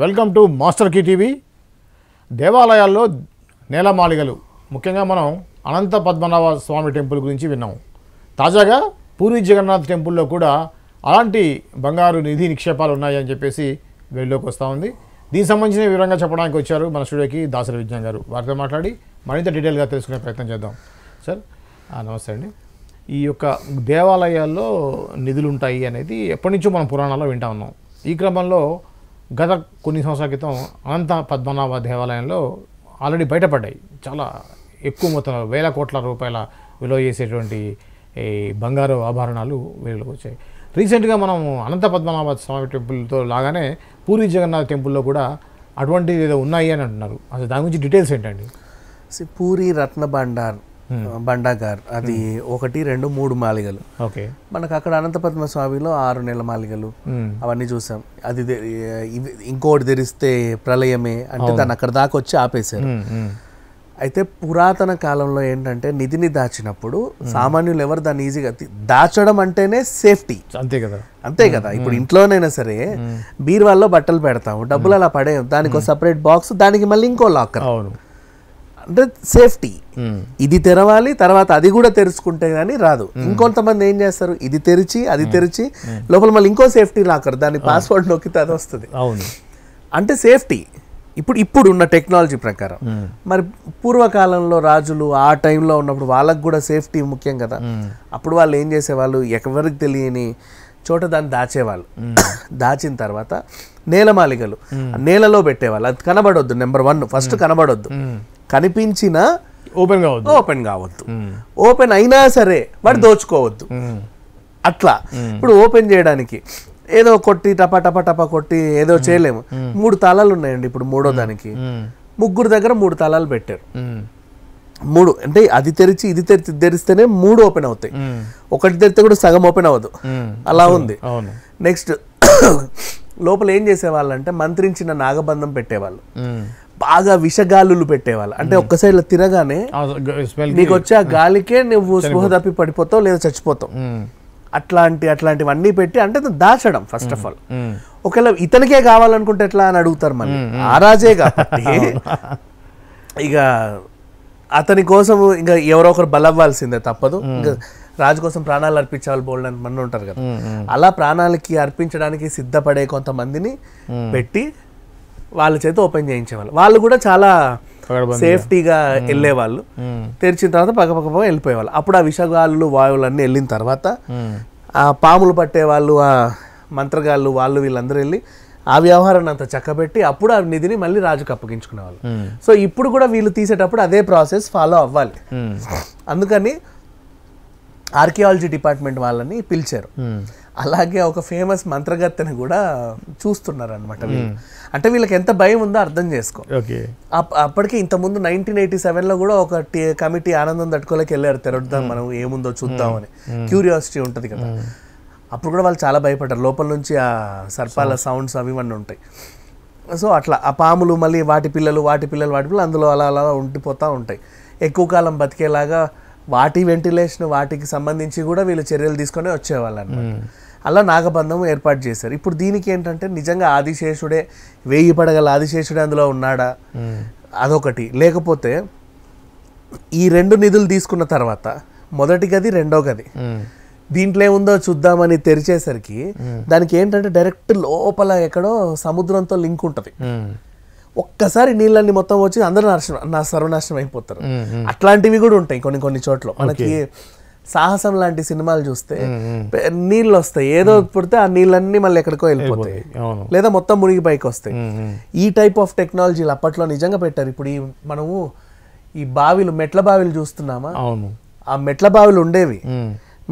Welcome to master key TV దేవాలయాల్లో నేలమాళిగలు ముఖ్యంగా మనం అనంత పద్మనాభ స్వామి టెంపుల్ గురించి విన్నాము తాజాగా పూరి జగన్నాథ్ టెంపుల్లో కూడా అలాంటి బంగారు నిధి నిక్షేపాలు ఉన్నాయని చెప్పేసి వెళ్ళిలోకి వస్తూ ఉంది దీనికి సంబంధించిన వివరంగా చెప్పడానికి వచ్చారు మన స్టూడియోకి దాసరి విజ్ఞాన్ గారు వారితో మాట్లాడి మరింత డీటెయిల్గా తెలుసుకునే ప్రయత్నం చేద్దాం సార్ నమస్తే అండి ఈ యొక్క దేవాలయాల్లో నిధులు ఉంటాయి అనేది ఎప్పటి నుంచో మనం పురాణాల్లో వింటా ఉన్నాం ఈ క్రమంలో గత కొన్ని సంవత్సరాల క్రితం అనంత పద్మనాభ దేవాలయంలో ఆల్రెడీ బయటపడ్డాయి చాలా ఎక్కువ మొత్తంలో వేల కోట్ల రూపాయల విలువ చేసేటువంటి ఈ బంగారు ఆభరణాలు వీళ్ళకి వచ్చాయి రీసెంట్గా మనం అనంత పద్మనాభ స్వామి టెంపుల్తో లాగానే పూరి జగన్నాథ్ టెంపుల్లో కూడా అటువంటిది ఏదో ఉన్నాయి అని అంటున్నారు అసలు దాని గురించి డీటెయిల్స్ ఏంటండి పూరి రత్న భాండార్ Hmm. బండాగార్ అది hmm. ఒకటి రెండు మూడు మాలిగలు ఓకే మనకు అక్కడ అనంతపద్మ స్వామిలో ఆరు నెల మాలిగలు hmm. అవన్నీ చూసాం అది ఇంకోటి తెరిస్తే ప్రళయమే అంటే దాన్ని అక్కడ దాకా వచ్చి ఆపేశారు అయితే పురాతన కాలంలో ఏంటంటే నిధిని దాచినప్పుడు సామాన్యులు ఎవరు దాన్ని ఈజీగా దాచడం అంటేనే సేఫ్టీ అంతే కదా అంతే కదా ఇప్పుడు ఇంట్లోనైనా సరే బీర్వాల్లో బట్టలు పెడతాము డబ్బులు అలా పడేయం దానికి ఒక సపరేట్ బాక్స్ దానికి మళ్ళీ ఇంకో లాకర్ అవును అంటే సేఫ్టీ ఇది తెరవాలి తర్వాత అది కూడా తెరుచుకుంటే కానీ రాదు ఇంకొంతమంది ఏం చేస్తారు ఇది తెరిచి అది తెరిచి లోపల మళ్ళీ ఇంకో సేఫ్టీ లాకర్ దాని పాస్వర్డ్ నొక్కితే అది వస్తుంది అవును అంటే సేఫ్టీ ఇప్పుడు ఇప్పుడు ఉన్న టెక్నాలజీ ప్రకారం మరి పూర్వకాలంలో రాజులు ఆ టైంలో ఉన్నప్పుడు వాళ్ళకు కూడా సేఫ్టీ ముఖ్యం కదా అప్పుడు వాళ్ళు ఏం చేసేవాళ్ళు ఎవరికి తెలియని చోట దాన్ని దాచేవాళ్ళు దాచిన తర్వాత నేలమాలిగలు నేలలో పెట్టేవాళ్ళు అది కనబడొద్దు నెంబర్ వన్ ఫస్ట్ కనబడొద్దు కనిపించినా ఓపెన్ కావద్దు ఓపెన్ కావద్దు ఓపెన్ hmm. అయినా సరే వాడు hmm. దోచుకోవద్దు hmm. అట్లా ఇప్పుడు ఓపెన్ చేయడానికి ఏదో కొట్టి టపా టపా టపా కొట్టి ఏదో చేయలేము మూడు తాళాలు ఉన్నాయండి ఇప్పుడు మూడో దానికి ముగ్గురు దగ్గర మూడు తాళాలు పెట్టారు మూడు అంటే అది తెరిచి ఇది తెరిచి తెరిస్తేనే మూడు ఓపెన్ అవుతాయి ఒకటి తెరితే కూడా సగం ఓపెన్ అవ్వదు అలా ఉంది నెక్స్ట్ లోపల ఏం చేసేవాళ్ళు అంటే మంత్రించిన నాగబంధం పెట్టేవాళ్ళు బాగా విషగాలులు పెట్టేవాళ్ళు అంటే ఒక్కసారి తిరగానే నీకు వచ్చే ఆ గాలికే నువ్వు స్పృహ తప్పి పడిపోతావు లేదా చచ్చిపోతావు అట్లాంటి అట్లాంటివన్నీ పెట్టి అంటే దాచడం ఫస్ట్ ఆఫ్ ఆల్ ఒకవేళ ఇతనికే కావాలనుకుంటే ఎట్లా అని అడుగుతారు మళ్ళీ ఆ రాజే కాబట్టి ఇక అతని కోసం ఇంకా ఎవరో ఒకరు బలవ్వాల్సిందే తప్పదు ఇంకా రాజు కోసం ప్రాణాలు అర్పించాలి బోల్డ్ అని మన ఉంటారు కదా అలా ప్రాణాలకి అర్పించడానికి సిద్ధపడే కొంతమందిని పెట్టి వాళ్ళ చేత ఓపెన్ చేయించేవాళ్ళు వాళ్ళు కూడా చాలా సేఫ్టీగా వెళ్ళేవాళ్ళు తెరిచిన తర్వాత పక్కపక్క వెళ్ళిపోయేవాళ్ళు అప్పుడు ఆ విషగాళ్ళు వాయువులు అన్నీ వెళ్ళిన తర్వాత ఆ పాములు పట్టే వాళ్ళు ఆ మంత్రగాళ్ళు వాళ్ళు వీళ్ళందరూ వెళ్ళి ఆ వ్యవహారాన్ని అంత చక్కబెట్టి అప్పుడు ఆ నిధిని మళ్ళీ రాజుకు అప్పగించుకునేవాళ్ళు సో ఇప్పుడు కూడా వీళ్ళు తీసేటప్పుడు అదే ప్రాసెస్ ఫాలో అవ్వాలి అందుకని ఆర్కియాలజీ డిపార్ట్మెంట్ వాళ్ళని పిలిచారు అలాగే ఒక ఫేమస్ మంత్రగత్తెని కూడా చూస్తున్నారు అనమాట అంటే వీళ్ళకి ఎంత భయం ఉందో అర్థం చేసుకో అప్పటికే ఇంతకుముందు నైన్టీన్ ఎయిటీ సెవెన్ లో కూడా ఒక కమిటీ ఆనందం తట్టుకోలేక వెళ్ళారు తెరద్దాం మనం ఏముందో చూద్దామని క్యూరియాసిటీ ఉంటుంది కదా అప్పుడు కూడా వాళ్ళు చాలా భయపడ్డారు లోపల నుంచి ఆ సర్పాల సౌండ్స్ అవి ఇవన్నీ ఉంటాయి సో అట్లా ఆ పాములు మళ్ళీ వాటి పిల్లలు వాటి పిల్లలు వాటి పిల్లలు అందులో అలా అలా ఉండిపోతూ ఉంటాయి ఎక్కువ కాలం బతికేలాగా వాటి వెంటిలేషన్ వాటికి సంబంధించి కూడా వీళ్ళు చర్యలు తీసుకొని వచ్చేవాళ్ళు అనమాట అలా నాగబంధం ఏర్పాటు చేశారు ఇప్పుడు దీనికి ఏంటంటే నిజంగా ఆదిశేషుడే వేయి పడగల ఆదిశేషుడే అందులో ఉన్నాడా అదొకటి లేకపోతే ఈ రెండు నిధులు తీసుకున్న తర్వాత మొదటి గది రెండో గది దీంట్లో ఏముందో చూద్దామని తెరిచేసరికి దానికి ఏంటంటే డైరెక్ట్ లోపల ఎక్కడో సముద్రంతో లింక్ ఉంటుంది ఒక్కసారి నీళ్ళని మొత్తం వచ్చి అందరూ నాశనం నా సర్వనాశనం అయిపోతారు అట్లాంటివి కూడా ఉంటాయి కొన్ని కొన్ని చోట్ల మనకి సాహసం లాంటి సినిమాలు చూస్తే నీళ్ళు వస్తాయి ఏదో పుడితే ఆ నీళ్ళన్నీ మళ్ళీ ఎక్కడికో వెళ్ళిపోతాయి లేదా మొత్తం మునిగి పైకి వస్తాయి ఈ టైప్ ఆఫ్ టెక్నాలజీలు అప్పట్లో నిజంగా పెట్టారు ఇప్పుడు ఈ మనము ఈ బావిలు మెట్ల బావిలు చూస్తున్నామా ఆ మెట్ల బావిలు ఉండేవి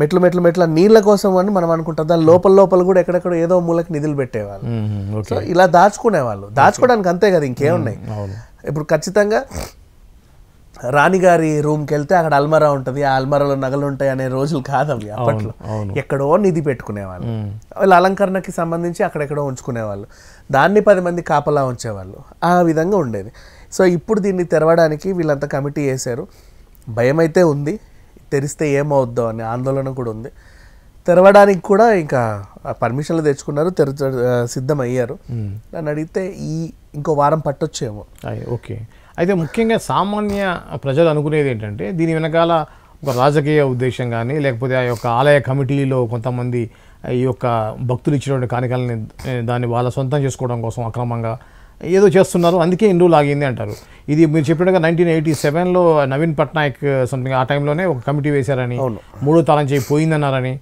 మెట్లు మెట్లు మెట్ల నీళ్ళ కోసం అని మనం అనుకుంటాం దాని లోపల లోపల కూడా ఎక్కడెక్కడ ఏదో మూలకి నిధులు పెట్టేవాళ్ళు ఇలా దాచుకునేవాళ్ళు దాచుకోవడానికి అంతే కదా ఇంకేమున్నాయి ఇప్పుడు ఖచ్చితంగా రాణిగారి రూమ్కి వెళ్తే అక్కడ అల్మరా ఉంటుంది ఆ అల్మరాలో నగలు ఉంటాయి అనే రోజులు కాదవి అప్పట్లో ఎక్కడో నిధి పెట్టుకునేవాళ్ళు వాళ్ళు అలంకరణకి సంబంధించి అక్కడెక్కడో ఉంచుకునేవాళ్ళు దాన్ని పది మంది కాపలా ఉంచేవాళ్ళు ఆ విధంగా ఉండేది సో ఇప్పుడు దీన్ని తెరవడానికి వీళ్ళంతా కమిటీ వేశారు భయం అయితే ఉంది తెరిస్తే ఏమవుద్దో అనే ఆందోళన కూడా ఉంది తెరవడానికి కూడా ఇంకా పర్మిషన్లు తెచ్చుకున్నారు తెర సిద్ధమయ్యారు నన్ను అడిగితే ఈ ఇంకో వారం పట్టొచ్చేమో ఓకే అయితే ముఖ్యంగా సామాన్య ప్రజలు అనుకునేది ఏంటంటే దీని వెనకాల ఒక రాజకీయ ఉద్దేశం కానీ లేకపోతే ఆ యొక్క ఆలయ కమిటీలో కొంతమంది ఈ యొక్క భక్తులు ఇచ్చినటువంటి కానికల్ని దాన్ని వాళ్ళ సొంతం చేసుకోవడం కోసం అక్రమంగా ఏదో చేస్తున్నారు అందుకే ఇండు లాగింది అంటారు ఇది మీరు చెప్పినట్టుగా నైన్టీన్ ఎయిటీ సెవెన్లో నవీన్ పట్నాయక్ సంథింగ్ ఆ టైంలోనే ఒక కమిటీ వేశారని మూడో తరం చేయి పోయిందన్నారని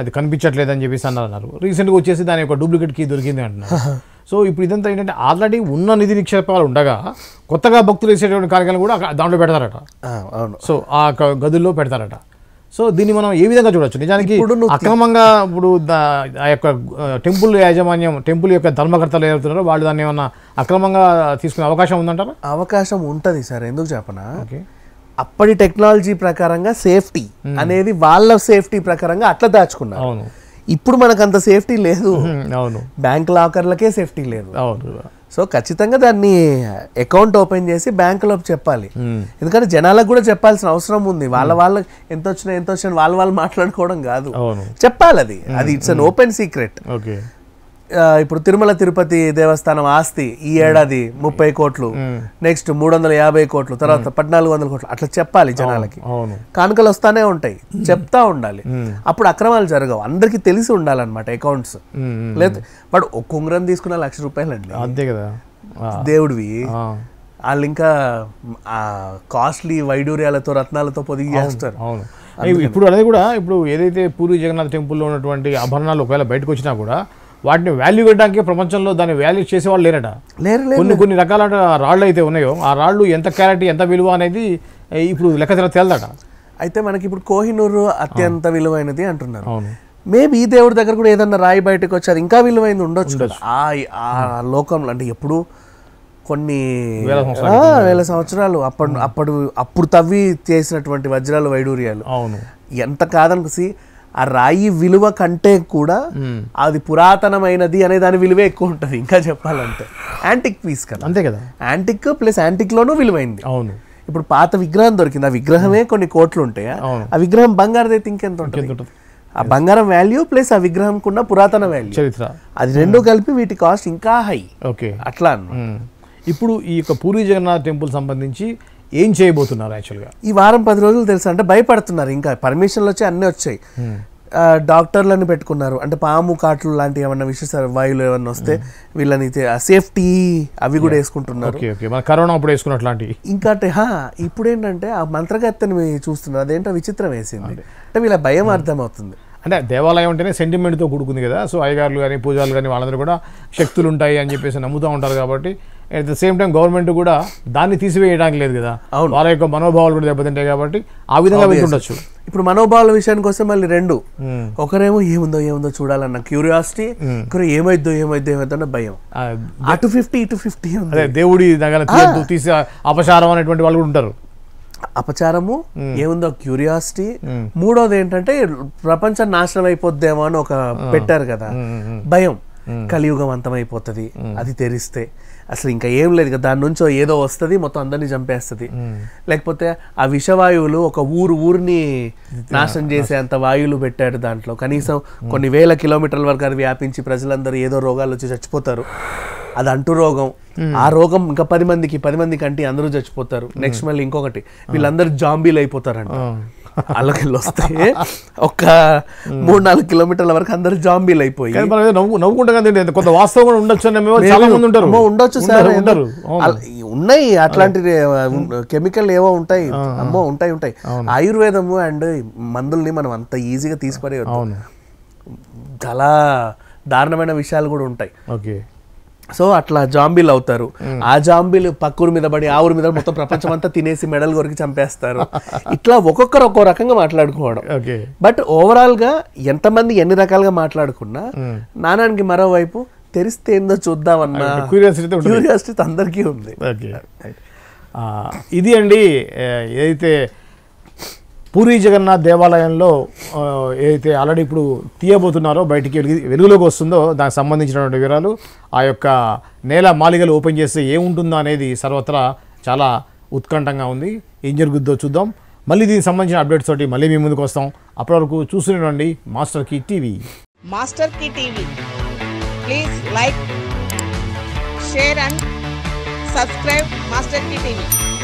అది కనిపించట్లేదని చెప్పేసి అన్నారు రీసెంట్గా వచ్చేసి దాని యొక్క డూప్లికేట్ కీ దొరికింది అంటున్నారు సో ఇప్పుడు ఇదంతా ఏంటంటే ఆల్రెడీ ఉన్న నిధి నిక్షేపాలు ఉండగా కొత్తగా భక్తులు వేసేటువంటి కార్యక్రమాలు కూడా దాంట్లో పెడతారట అవును సో ఆ గదుల్లో పెడతారట సో దీన్ని మనం ఏ విధంగా చూడొచ్చు నిజానికి అక్రమంగా ఇప్పుడు ఆ యొక్క టెంపుల్ యాజమాన్యం టెంపుల్ యొక్క ధర్మకర్తలు ఏమవుతున్నారో వాళ్ళు దాన్ని ఏమన్నా అక్రమంగా తీసుకునే అవకాశం ఉందంటారా అవకాశం ఉంటుంది సార్ ఎందుకు చెప్పనా అప్పటి టెక్నాలజీ ప్రకారంగా సేఫ్టీ అనేది వాళ్ళ సేఫ్టీ ప్రకారంగా అట్లా దాచుకున్నారు ఇప్పుడు మనకు అంత సేఫ్టీ లేదు అవును బ్యాంక్ లాకర్లకే సేఫ్టీ లేదు అవును సో ఖచ్చితంగా దాన్ని అకౌంట్ ఓపెన్ చేసి బ్యాంకులో చెప్పాలి ఎందుకంటే జనాలకు కూడా చెప్పాల్సిన అవసరం ఉంది వాళ్ళ వాళ్ళ ఎంత వచ్చినా ఎంత వచ్చినా వాళ్ళ వాళ్ళు మాట్లాడుకోవడం కాదు చెప్పాలి అది అది ఇట్స్ అన్ ఓపెన్ సీక్రెట్ ఇప్పుడు తిరుమల తిరుపతి దేవస్థానం ఆస్తి ఈ ఏడాది ముప్పై కోట్లు నెక్స్ట్ మూడు వందల యాభై కోట్లు తర్వాత పద్నాలుగు వందల కోట్లు అట్లా చెప్పాలి జనాలకి కానుకలు వస్తానే ఉంటాయి చెప్తా ఉండాలి అప్పుడు అక్రమాలు జరగవు అందరికి తెలిసి ఉండాలన్నమాట అకౌంట్స్ లేదు వాడు ఉంగరం తీసుకున్న లక్ష రూపాయలు అండి అంతే కదా దేవుడివి వాళ్ళు ఇంకా కాస్ట్లీ వైడూర్యాలతో రత్నాలతో పొదిగి చేస్తారు ఇప్పుడు అదే కూడా ఇప్పుడు ఏదైతే పూరి జగన్నాథ్ టెంపుల్లో ఉన్నటువంటి ఆభరణాలు ఒకవేళ బయటకు వచ్చినా కూడా వాటిని వాల్యూ ఇవ్వడానికి ప్రపంచంలో దాన్ని వాల్యూ చేసేవాళ్ళు లేరట లేరు కొన్ని కొన్ని రకాల రాళ్ళు అయితే ఉన్నాయో ఆ రాళ్ళు ఎంత క్యారెట్ ఎంత విలువ అనేది ఇప్పుడు లెక్క తేలదట అయితే మనకి ఇప్పుడు కోహినూరు అత్యంత విలువైనది అంటున్నారు మేబీ ఈ దేవుడి దగ్గర కూడా ఏదన్నా రాయి బయటకు వచ్చి అది ఇంకా విలువైంది ఉండొచ్చు ఆ లోకంలో అంటే ఎప్పుడు కొన్ని వేల సంవత్సరాలు అప్పుడు అప్పుడు అప్పుడు తవ్వి చేసినటువంటి వజ్రాలు వైడూర్యాలు అవును ఎంత కాదనుకోసి ఆ రాయి విలువ కంటే కూడా అది పురాతనమైనది అనే దాని విలువ ఎక్కువ ఉంటుంది ఇంకా చెప్పాలంటే యాంటిక్ పీస్ కదా అంతే కదా యాంటిక్ ప్లస్ యాంటిక్లోనూ విలువైంది అవును ఇప్పుడు పాత విగ్రహం దొరికింది ఆ విగ్రహమే కొన్ని కోట్లు ఉంటాయి ఆ విగ్రహం అయితే ఇంకెంత ఉంటుంది ఆ బంగారం వాల్యూ ప్లస్ ఆ విగ్రహం కున్న పురాతన వాల్యూ చరిత్ర అది రెండు కలిపి వీటి కాస్ట్ ఇంకా హై ఓకే అట్లా అన్నమాట ఇప్పుడు ఈ యొక్క పూరి జగన్నాథ్ టెంపుల్ సంబంధించి ఏం చేయబోతున్నారు యాక్చువల్గా ఈ వారం పది రోజులు తెలుసు అంటే భయపడుతున్నారు ఇంకా పర్మిషన్లు వచ్చి అన్నీ వచ్చాయి hmm. డాక్టర్లను పెట్టుకున్నారు అంటే పాము కాట్లు లాంటివి ఏమన్నా విశేష వాయువులు ఏమన్నా వస్తే hmm. వీళ్ళని సేఫ్టీ అవి కూడా వేసుకుంటున్నారు కరోనా అప్పుడు వేసుకున్నట్లాంటి ఇంకా అంటే ఇప్పుడు ఏంటంటే ఆ మంత్రగత్తని చూస్తున్నారు అదేంటో విచిత్రం వేసింది అంటే వీళ్ళ భయం hmm. అర్థమవుతుంది అంటే దేవాలయం అంటేనే సెంటిమెంట్తో కూడుకుంది కదా సో అయ్యగారులు కానీ పూజలు కానీ వాళ్ళందరూ కూడా శక్తులు ఉంటాయి అని చెప్పేసి నమ్ముతూ ఉంటారు కాబట్టి at the same time government కూడా దాన్ని తీసివేయడానికి లేదు కదా అవును వాళ్ళ యొక్క మనోభావాలు కూడా దెబ్బతింటాయి కాబట్టి ఆ విధంగా ఉండొచ్చు ఇప్పుడు మనోభావాల విషయానికి వస్తే మళ్ళీ రెండు hmm. ఒకరేమో ఏముందో ఏముందో చూడాలన్న క్యూరియాసిటీ hmm. ఒకరు ఏమైద్దో ఏమైద్దో అన్న భయం అటు ఫిఫ్టీ ఇటు ఫిఫ్టీ అదే దేవుడి దగ్గర తీసి అపచారం అనేటువంటి వాళ్ళు కూడా ఉంటారు అపచారము hmm. ఏముందో క్యూరియాసిటీ మూడోది ఏంటంటే ప్రపంచం నాశనం అయిపోద్దేమో అని ఒక పెట్టారు కదా భయం కలియుగం అంతమైపోతుంది అది తెరిస్తే అసలు ఇంకా ఏం లేదు కదా దాని నుంచో ఏదో వస్తుంది మొత్తం అందరినీ చంపేస్తుంది లేకపోతే ఆ విషవాయువులు ఒక ఊరు ఊరిని నాశనం చేసే అంత వాయువులు పెట్టాడు దాంట్లో కనీసం కొన్ని వేల కిలోమీటర్ల వరకు అది వ్యాపించి ప్రజలందరూ ఏదో రోగాలు వచ్చి చచ్చిపోతారు అది అంటు రోగం ఆ రోగం ఇంకా పది మందికి పది మందికి అంటే అందరూ చచ్చిపోతారు నెక్స్ట్ మళ్ళీ ఇంకొకటి వీళ్ళందరూ జాంబీలు అయిపోతారంట వాళ్ళకెళ్ళి వస్తే ఒక మూడు నాలుగు కిలోమీటర్ల వరకు అందరు జాంబీలు అయిపోయి నవ్వుకుంటాం కొంత వాస్తవం ఉండొచ్చు చాలా మంది ఉంటారు ఉండొచ్చు సార్ ఉంటారు ఉన్నాయి అట్లాంటి కెమికల్ ఏవో ఉంటాయి అమ్మో ఉంటాయి ఉంటాయి ఆయుర్వేదము అండ్ మందుల్ని మనం అంత ఈజీగా తీసుకునే చాలా దారుణమైన విషయాలు కూడా ఉంటాయి ఓకే సో అట్లా జాంబీలు అవుతారు ఆ జాంబీలు పక్కూరు మీద పడి ఆ ఊరి మీద మొత్తం ప్రపంచం అంతా తినేసి మెడల్ కొరికి చంపేస్తారు ఇట్లా ఒక్కొక్కరు ఒక్కో రకంగా మాట్లాడుకోవడం బట్ ఓవరాల్ గా ఎంతమంది ఎన్ని రకాలుగా మాట్లాడుకున్నా నానానికి మరోవైపు తెరిస్తే ఏందో చూద్దామన్న క్యూరియాసిటీ అందరికీ ఉంది ఇది అండి ఏదైతే పూరి జగన్నాథ్ దేవాలయంలో ఏదైతే ఆల్రెడీ ఇప్పుడు తీయబోతున్నారో బయటికి వెలిగి వెలుగులోకి వస్తుందో దానికి సంబంధించినటువంటి వివరాలు ఆ యొక్క నేల మాలిగలు ఓపెన్ చేస్తే ఏముంటుందో అనేది సర్వత్రా చాలా ఉత్కంఠంగా ఉంది ఏం జరుగుద్దో చూద్దాం మళ్ళీ దీనికి సంబంధించిన అప్డేట్స్ తోటి మళ్ళీ మీ ముందుకు వస్తాం అప్పటివరకు వరకు చూస్తుండండి master key TV master key TV please like share and subscribe master key TV